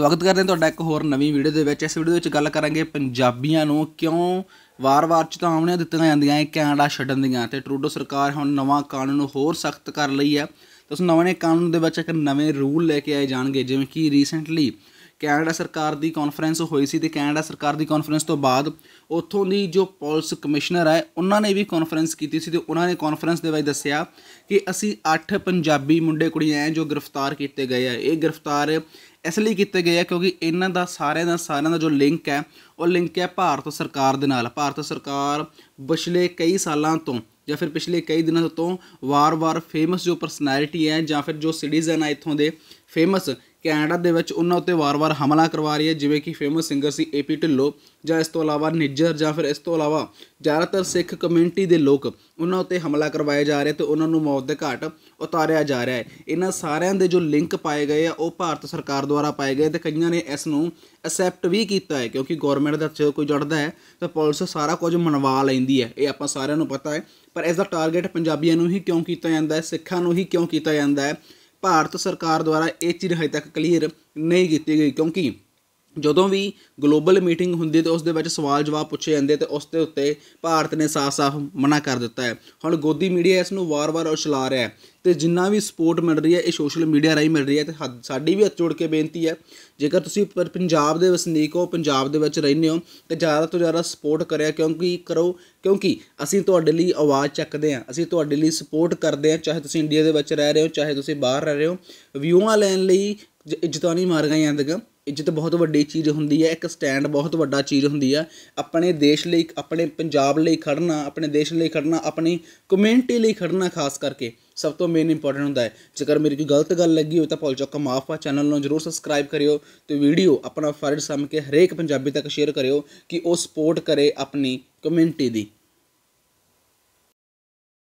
ਸਵਾਗਤ ਕਰਦੇ ਹਾਂ ਤੁਹਾਡਾ ਇੱਕ ਹੋਰ ਨਵੀਂ ਵੀਡੀਓ ਦੇ ਵਿੱਚ ਇਸ ਵੀਡੀਓ ਵਿੱਚ ਗੱਲ ਕਰਾਂਗੇ ਪੰਜਾਬੀਆਂ ਨੂੰ ਕਿਉਂ ਵਾਰ-ਵਾਰ ਆਉਣੇ ਦਿੱਤੀਆਂ ਜਾਂਦੀਆਂ ਹੈ ਕੈਨੇਡਾ ਛੱਡਣ ਦੀਆਂ ਤੇ ਟਰੂਡੋ ਸਰਕਾਰ ਹੁਣ ਨਵਾਂ ਕਾਨੂੰਨ ਹੋਰ ਸਖਤ ਕਰ ਲਈ ਹੈ ਤੇ ਉਸ ਨਵੇਂ ਕਾਨੂੰਨ ਦੇ ਵਿੱਚ ਇੱਕ ਨਵੇਂ ਰੂਲ ਲੈ ਕੇ ਆਏ ਜਾਣਗੇ ਜਿਵੇਂ ਕਿ ਰੀਸੈਂਟਲੀ ਕੈਨੇਡਾ ਸਰਕਾਰ ਦੀ ਕਾਨਫਰੰਸ ਹੋਈ ਸੀ ਤੇ ਕੈਨੇਡਾ ਸਰਕਾਰ ਦੀ ਕਾਨਫਰੰਸ ਤੋਂ ਬਾਅਦ ਉੱਥੋਂ ਦੀ ਜੋ ਪੁਲਿਸ ਕਮਿਸ਼ਨਰ ਹੈ ਉਹਨਾਂ ਨੇ ਵੀ ਕਾਨਫਰੰਸ ਕੀਤੀ ਸੀ ਤੇ ਉਹਨਾਂ ਨੇ ਕਾਨਫਰੰਸ ਦੇ ਵਿੱਚ ਦੱਸਿਆ ਕਿ ਅਸੀਂ 8 ਪੰਜਾਬੀ ਮੁੰਡੇ ਕੁੜੀਆਂ ਐ ਜੋ ਗ੍ਰਿਫਤਾਰ ਕੀਤੇ ਗਏ ਆ ਇਹ ਗ੍ਰਿਫਤਾਰ ਇਸ ਲਈ ਕੀਤੇ ਗਏ ਆ ਕਿਉਂਕਿ ਇਹਨਾਂ ਦਾ ਸਾਰਿਆਂ ਦਾ ਸਾਰਿਆਂ ਦਾ ਜੋ ਲਿੰਕ ਹੈ ਉਹ ਲਿੰਕ ਹੈ ਭਾਰਤ ਸਰਕਾਰ ਦੇ ਨਾਲ ਭਾਰਤ ਸਰਕਾਰ ਪਿਛਲੇ ਕਈ ਸਾਲਾਂ ਤੋਂ ਜਾਂ ਫਿਰ ਪਿਛਲੇ ਕਈ ਦਿਨਾਂ ਤੋਂ ਵਾਰ-ਵਾਰ ਫੇਮਸ ਜੋ ਪਰਸਨੈਲਿਟੀ ਹੈ ਜਾਂ ਫਿਰ ਜੋ ਸਿਟੀਜ਼ਨ ਆ ਇੱਥੋਂ ਦੇ ਫੇਮਸ ਕੈਨੇਡਾ ਦੇ ਵਿੱਚ ਉਹਨਾਂ ਉੱਤੇ ਵਾਰ-ਵਾਰ ਹਮਲਾ ਕਰਵਾ ਰਹੀ ਹੈ ਜਿਵੇਂ ਕਿ ਫੇਮਸ ਸਿੰਗਰ ਸੀ ਏਪੀ ਢਿੱਲੋ ਜਾਂ ਇਸ ਤੋਂ ਇਲਾਵਾ ਨਿੱਜਰ ਜਾਂ ਫਿਰ ਇਸ ਤੋਂ ਇਲਾਵਾ ਜ਼ਿਆਦਾਤਰ ਸਿੱਖ ਕਮਿਊਨਿਟੀ ਦੇ ਲੋਕ ਉਹਨਾਂ ਉੱਤੇ ਹਮਲਾ ਕਰਵਾਏ ਜਾ ਰਹੇ ਤੇ ਉਹਨਾਂ ਨੂੰ ਮੌਤ ਦੇ ਘਾਟ ਉਤਾਰਿਆ ਜਾ ਰਿਹਾ ਹੈ ਇਹਨਾਂ ਸਾਰਿਆਂ ਦੇ ਜੋ ਲਿੰਕ ਪਾਏ ਗਏ ਆ ਉਹ ਭਾਰਤ ਸਰਕਾਰ ਦੁਆਰਾ ਪਾਏ ਗਏ ਤੇ ਕਈਆਂ ਨੇ ਇਸ ਨੂੰ ਐਕਸੈਪਟ ਵੀ ਕੀਤਾ ਹੈ ਕਿਉਂਕਿ ਗਵਰਨਮੈਂਟ ਦਾ ਜਦੋਂ ਕੋਈ ਜੜਦਾ ਹੈ ਤਾਂ ਪੁਲਿਸ ਸਾਰਾ ਕੁਝ ਮਨਵਾ ਲੈਂਦੀ ਹੈ ਇਹ ਆਪਾਂ ਸਾਰਿਆਂ ਨੂੰ ਪਤਾ ਹੈ ਪਰ ਇਸ ਦਾ ਟਾਰਗੇਟ ਪੰਜਾਬੀਆਂ ਨੂੰ ਹੀ ਕਿਉਂ ਕੀਤਾ ਜਾਂਦਾ ਹੈ ਸਿੱਖਾਂ ਨੂੰ ਹੀ ਕਿਉਂ ਕੀਤਾ ਜਾਂਦਾ ਹੈ ਭਾਰਤ ਸਰਕਾਰ ਦੁਆਰਾ ਇਹ ਚੀਜ਼ ਹਜੇ ਤੱਕ ਕਲੀਅਰ ਨਹੀਂ ਕੀਤੀ ਗਈ ਕਿਉਂਕਿ ਜਦੋਂ ਵੀ ਗਲੋਬਲ ਮੀਟਿੰਗ ਹੁੰਦੀ ਤੇ ਉਸ ਦੇ ਵਿੱਚ ਸਵਾਲ ਜਵਾਬ ਪੁੱਛੇ ਜਾਂਦੇ ਤੇ ਉਸ ਦੇ ਉੱਤੇ ਭਾਰਤ ਨੇ ਸਾਫ਼-ਸਾਫ਼ ਮਨਾ ਕਰ ਦਿੱਤਾ ਹੈ ਹੁਣ ਗੋਦੀ ਮੀਡੀਆ ਇਸ ਨੂੰ ਵਾਰ-ਵਾਰ ਉਛਲਾ ਰਿਹਾ ਹੈ ਤੇ ਜਿੰਨਾ ਵੀ ਸਪੋਰਟ ਮਿਲ ਰਹੀ ਹੈ ਇਹ ਸੋਸ਼ਲ ਮੀਡੀਆ ਰਾਹੀਂ ਮਿਲ ਰਹੀ ਹੈ ਤੇ ਸਾਡੀ ਵੀ ਹੱਥ ਜੋੜ ਕੇ ਬੇਨਤੀ ਹੈ ਜੇਕਰ ਤੁਸੀਂ ਪੰਜਾਬ ਦੇ ਵਸਨੀਕ ਹੋ ਪੰਜਾਬ ਦੇ ਵਿੱਚ ਰਹਿੰਦੇ ਹੋ ਤੇ ਜ਼ਿਆਦਾ ਤੋਂ ਜ਼ਿਆਦਾ ਸਪੋਰਟ ਕਰਿਆ ਕਿਉਂਕਿ ਕਰੋ ਕਿਉਂਕਿ ਅਸੀਂ ਤੁਹਾਡੇ ਲਈ ਆਵਾਜ਼ ਚੱਕਦੇ ਹਾਂ ਅਸੀਂ ਤੁਹਾਡੇ ਲਈ ਸਪੋਰਟ ਕਰਦੇ ਹਾਂ ਚਾਹੇ ਤੁਸੀਂ ਇੰਡੀਆ ਦੇ ਵਿੱਚ ਰਹਿ ਰਹੇ ਹੋ ਚਾਹੇ ਤੁਸੀਂ ਬਾਹਰ ਰਹਿ ਰਹੇ ਹੋ ਵਿਊਆਂ ਲੈਣ ਲਈ ਇੱਜ਼ਤਾਂ ਨਹੀਂ ਮਾਰ ਗਈਆਂ ਇੱਜ਼ਤ ਬਹੁਤ ਵੱਡੀ ਚੀਜ਼ ਹੁੰਦੀ ਹੈ ਇੱਕ ਸਟੈਂਡ ਬਹੁਤ ਵੱਡਾ ਚੀਜ਼ ਹੁੰਦੀ ਹੈ ਆਪਣੇ ਦੇਸ਼ ਲਈ ਆਪਣੇ ਪੰਜਾਬ ਲਈ ਖੜਨਾ ਆਪਣੇ ਦੇਸ਼ ਲਈ ਖੜਨਾ ਆਪਣੀ ਕਮਿਊਨਿਟੀ ਲਈ ਖੜਨਾ ਖਾਸ ਕਰਕੇ ਸਭ ਤੋਂ ਮੇਨ ਇੰਪੋਰਟੈਂਟ ਹੁੰਦਾ ਹੈ ਜੇਕਰ ਮੇਰੀ ਕੋਈ ਗਲਤ ਗੱਲ ਲੱਗੀ ਹੋਵੇ ਤਾਂ ਭੁੱਲ ਚੁੱਕਾ ਮਾਫ ਆ ਚੈਨਲ ਨੂੰ ਜਰੂਰ ਸਬਸਕ੍ਰਾਈਬ ਕਰਿਓ ਤੇ ਵੀਡੀਓ ਆਪਣਾ ਫਰਜ਼ ਸਮਝ ਕੇ ਹਰੇਕ ਪੰਜਾਬੀ ਤੱਕ ਸ਼ੇਅਰ ਕਰਿਓ ਕਿ ਉਹ ਸਪੋਰਟ ਕਰੇ ਆਪਣੀ ਕਮਿਊਨਿਟੀ ਦੀ